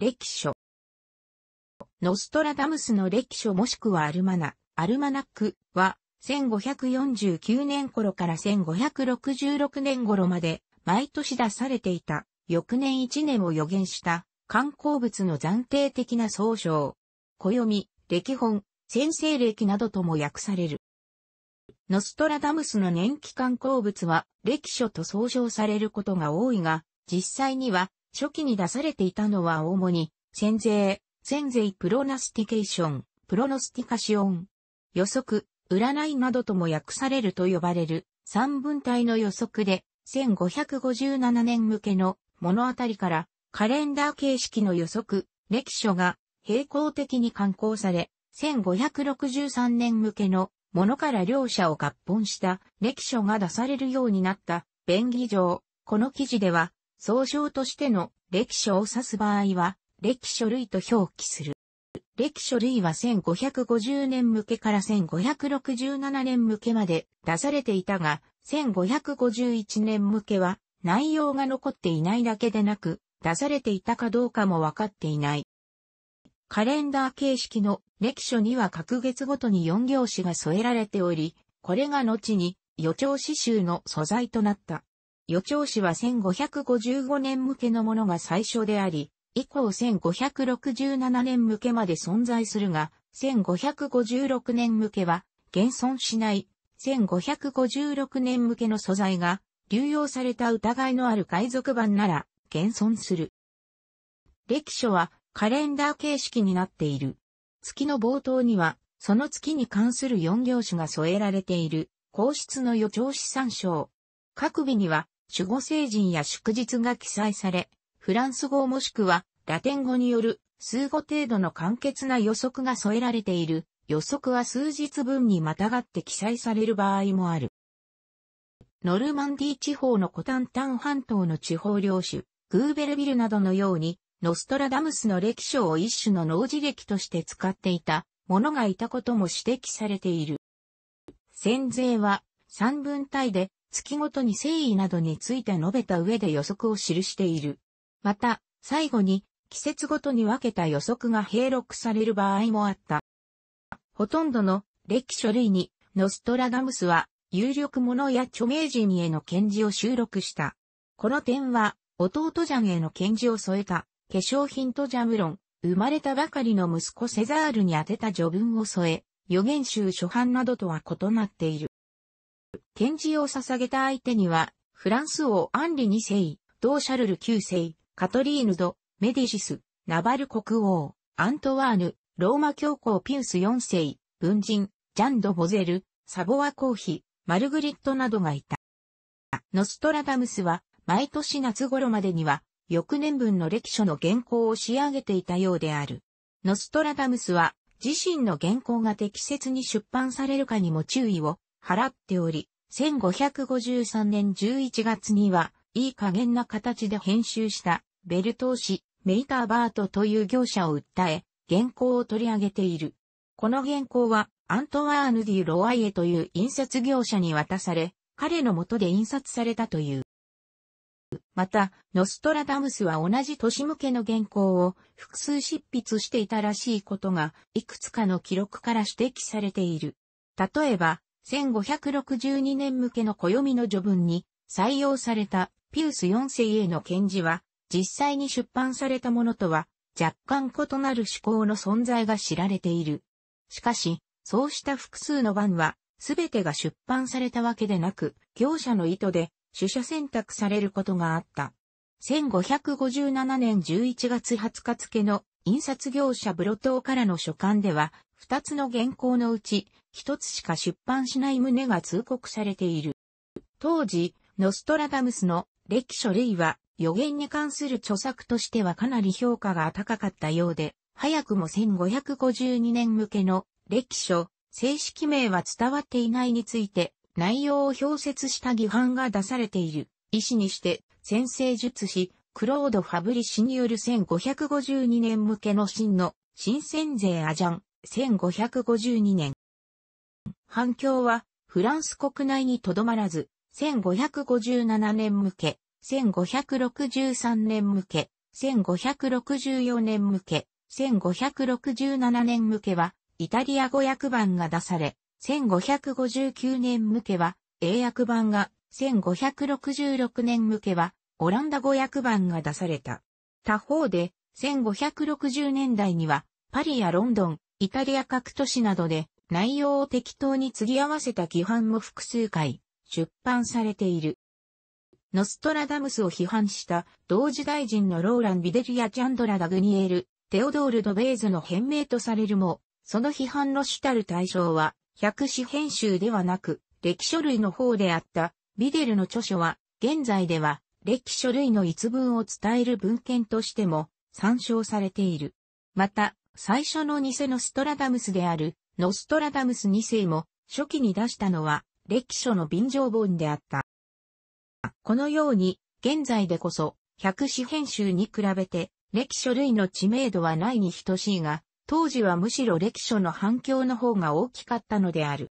歴書。ノストラダムスの歴書もしくはアルマナ、アルマナックは、1549年頃から1566年頃まで、毎年出されていた、翌年1年を予言した、観光物の暫定的な総称。暦、歴本、先生歴などとも訳される。ノストラダムスの年期観光物は、歴書と総称されることが多いが、実際には、初期に出されていたのは主に、戦税、戦税プロナスティケーション、プロノスティカシオン、予測、占いなどとも訳されると呼ばれる、三分体の予測で、1557年向けの物語から、カレンダー形式の予測、歴書が並行的に刊行され、1563年向けのものから両者を合本した歴書が出されるようになった便宜上、この記事では総称としての歴書を指す場合は、歴書類と表記する。歴書類は1550年向けから1567年向けまで出されていたが、1551年向けは内容が残っていないだけでなく、出されていたかどうかもわかっていない。カレンダー形式の歴書には各月ごとに4行詞が添えられており、これが後に予兆詩集の素材となった。予兆紙は1555年向けのものが最初であり、以降1567年向けまで存在するが、1556年向けは、現存しない、1556年向けの素材が、流用された疑いのある海賊版なら、現存する。歴書は、カレンダー形式になっている。月の冒頭には、その月に関する4行詞が添えられている、皇室の予兆資産賞。各日には、守護聖人や祝日が記載され、フランス語もしくはラテン語による数語程度の簡潔な予測が添えられている。予測は数日分にまたがって記載される場合もある。ノルマンディ地方のコタンタン半島の地方領主、グーベルビルなどのように、ノストラダムスの歴史を一種の農事歴として使っていた者がいたことも指摘されている。戦税は三分体で月ごとに誠意などについて述べた上で予測を記している。また、最後に、季節ごとに分けた予測が併録される場合もあった。ほとんどの歴書類に、ノストラダムスは、有力者や著名人への検事を収録した。この点は、弟ジャンへの検事を添えた、化粧品とジャムロン、生まれたばかりの息子セザールに宛てた序文を添え、予言集初版などとは異なっている。展示を捧げた相手には、フランス王アンリ2世、ドーシャルル9世、カトリーヌド、メディシス、ナバル国王、アントワーヌ、ローマ教皇ピウス4世、文人、ジャンド・ボゼル、サボア公妃、マルグリットなどがいた。ノストラダムスは、毎年夏頃までには、翌年分の歴書の原稿を仕上げていたようである。ノストラダムスは、自身の原稿が適切に出版されるかにも注意を払っており、1553年11月には、いい加減な形で編集したベルトー氏、メイターバートという業者を訴え、原稿を取り上げている。この原稿は、アントワーヌ・ディ・ロワイエという印刷業者に渡され、彼の下で印刷されたという。また、ノストラダムスは同じ年向けの原稿を複数執筆していたらしいことが、いくつかの記録から指摘されている。例えば、1562年向けの暦の序文に採用されたピウス4世への献字は、実際に出版されたものとは若干異なる思考の存在が知られている。しかし、そうした複数の版は、すべてが出版されたわけでなく、業者の意図で、取捨選択されることがあった。1557年11月20日付の印刷業者ブロ島からの書簡では、二つの原稿のうち、一つしか出版しない旨が通告されている。当時、ノストラダムスの歴書類は、予言に関する著作としてはかなり評価が高かったようで、早くも1552年向けの歴書、正式名は伝わっていないについて、内容を表説した疑犯が出されている。医師にして、先生術師、クロード・ファブリ氏による1552年向けの真の新鮮税アジャン1552年。反響はフランス国内にとどまらず、1557年向け、1563年向け、1564年向け、1567年向けは、イタリア語訳版が出され、1559年向けは、英訳版が、1566年向けは、オランダ語訳版が出された。他方で、1560年代には、パリやロンドン、イタリア各都市などで、内容を適当に継ぎ合わせた規範も複数回、出版されている。ノストラダムスを批判した同時代人のローラン・ビデリア・チャンドラ・ダグニエル、テオドール・ド・ベーズの変名とされるも、その批判の主たる対象は、百紙編集ではなく、歴書類の方であった、ビデルの著書は、現在では、歴書類の一文を伝える文献としても参照されている。また、最初の偽のストラダムスである、ノストラダムス2世も初期に出したのは、歴書の便乗本であった。このように、現在でこそ、百紙編集に比べて、歴書類の知名度はないに等しいが、当時はむしろ歴書の反響の方が大きかったのである。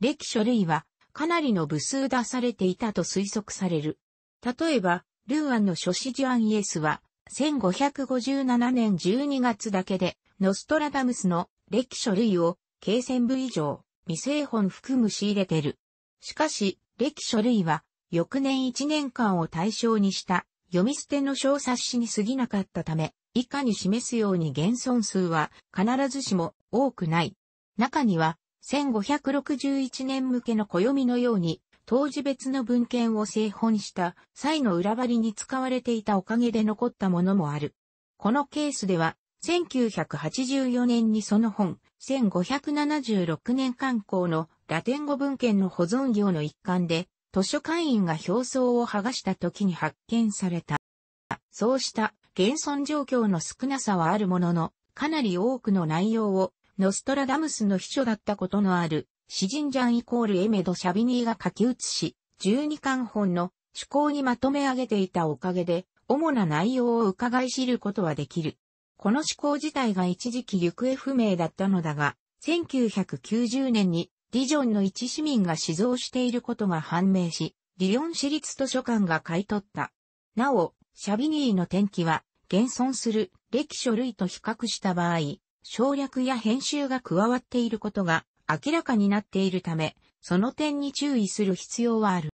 歴書類は、かなりの部数出されていたと推測される。例えば、ルーアンの諸子ジュアンイエスは、1557年12月だけで、ノストラダムスの歴書類を、計戦部以上、未成本含む仕入れてる。しかし、歴書類は、翌年1年間を対象にした、読み捨ての小冊子に過ぎなかったため、以下に示すように現存数は必ずしも多くない。中には、1561年向けの暦のように、当時別の文献を製本した際の裏張りに使われていたおかげで残ったものもある。このケースでは、1984年にその本、1576年刊行のラテン語文献の保存業の一環で、図書館員が表層を剥がした時に発見された。そうした現存状況の少なさはあるものの、かなり多くの内容をノストラダムスの秘書だったことのある詩人ジャンイコールエメド・シャビニーが書き写し、12巻本の趣向にまとめ上げていたおかげで、主な内容を伺い知ることはできる。この趣向自体が一時期行方不明だったのだが、1990年にディジョンの一市民が死蔵していることが判明し、リヨン市立図書館が買い取った。なお、シャビニーの転記は、現存する歴書類と比較した場合、省略や編集が加わっていることが明らかになっているため、その点に注意する必要はある。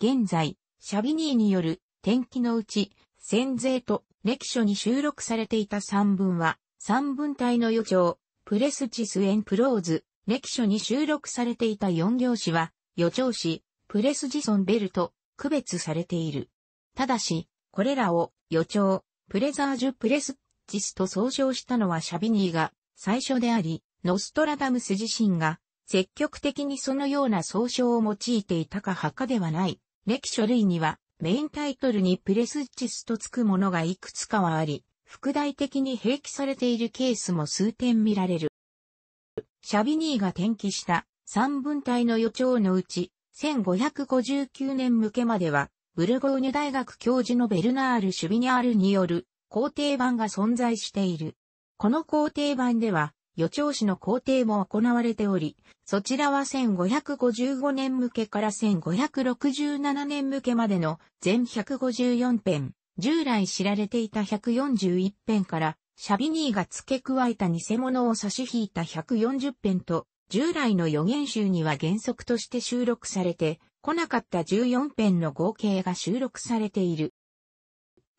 現在、シャビニーによる天気のうち、戦税と歴書に収録されていた散文は、三文体の予兆、プレスチスエンプローズ、歴書に収録されていた四行詞は、予兆詞、プレスジソンベルと区別されている。ただし、これらを予兆、プレザージュプレスチスと総称したのはシャビニーが最初であり、ノストラダムス自身が積極的にそのような総称を用いていたか墓ではない。歴書類にはメインタイトルにプレスチスとつくものがいくつかはあり、副題的に併記されているケースも数点見られる。シャビニーが転記した三文体の予兆のうち、1559年向けまでは、ブルゴーニュ大学教授のベルナール・シュビニャールによる皇帝版が存在している。この皇帝版では、予兆師の工程も行われており、そちらは1555年向けから1567年向けまでの全154編、従来知られていた141編からシャビニーが付け加えた偽物を差し引いた140編と、従来の予言集には原則として収録されて来なかった14編の合計が収録されている。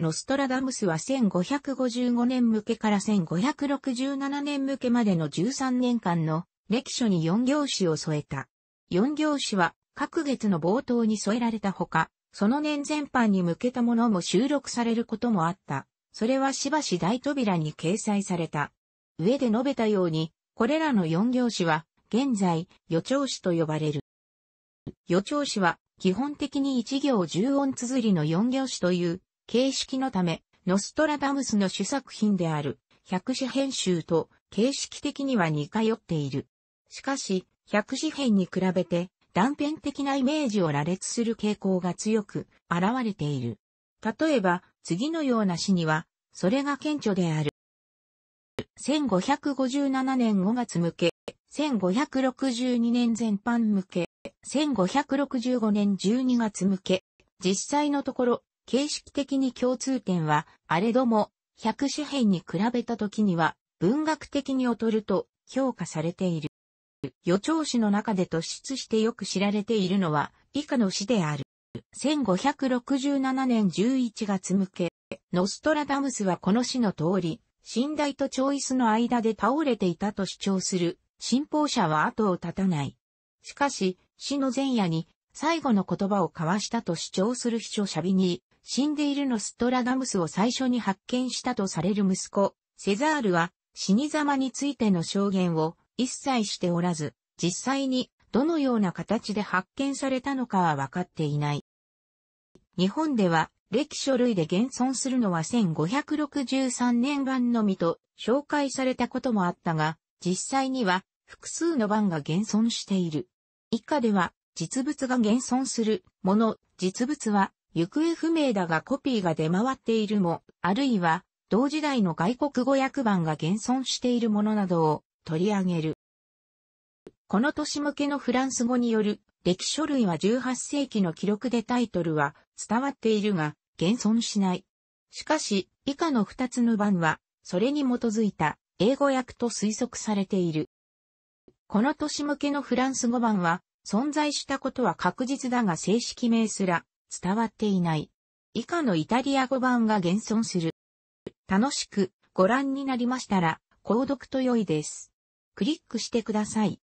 ノストラダムスは1555年向けから1567年向けまでの13年間の歴書に4行詞を添えた。4行詞は各月の冒頭に添えられたほか、その年全般に向けたものも収録されることもあった。それはしばし大扉に掲載された。上で述べたように、これらの4行詞は、現在、予兆詞と呼ばれる。予兆詞は、基本的に1行10音綴りの4行詞という、形式のため、ノストラダムスの主作品である、百紙編集と形式的には似通っている。しかし、百紙編に比べて断片的なイメージを羅列する傾向が強く現れている。例えば、次のような詩には、それが顕著である。1557年5月向け、1562年全般向け、1565年12月向け、実際のところ、形式的に共通点は、あれども、百紙編に比べた時には、文学的に劣ると評価されている。予兆詩の中で突出してよく知られているのは、以下の詩である。1567年11月向け、ノストラダムスはこの詩の通り、寝台とチョイスの間で倒れていたと主張する、信奉者は後を絶たない。しかし、詩の前夜に、最後の言葉を交わしたと主張する秘書シャビニー、死んでいるノストラダムスを最初に発見したとされる息子、セザールは死に様についての証言を一切しておらず、実際にどのような形で発見されたのかは分かっていない。日本では、歴書類で現存するのは1563年版のみと紹介されたこともあったが、実際には複数の版が現存している。以下では、実物が現存するもの、実物は行方不明だがコピーが出回っているも、あるいは、同時代の外国語訳版が現存しているものなどを取り上げる。この年向けのフランス語による歴書類は18世紀の記録でタイトルは伝わっているが、現存しない。しかし、以下の二つの版は、それに基づいた英語訳と推測されている。この年向けのフランス語版は、存在したことは確実だが正式名すら伝わっていない。以下のイタリア語版が現存する。楽しくご覧になりましたら、購読と良いです。クリックしてください。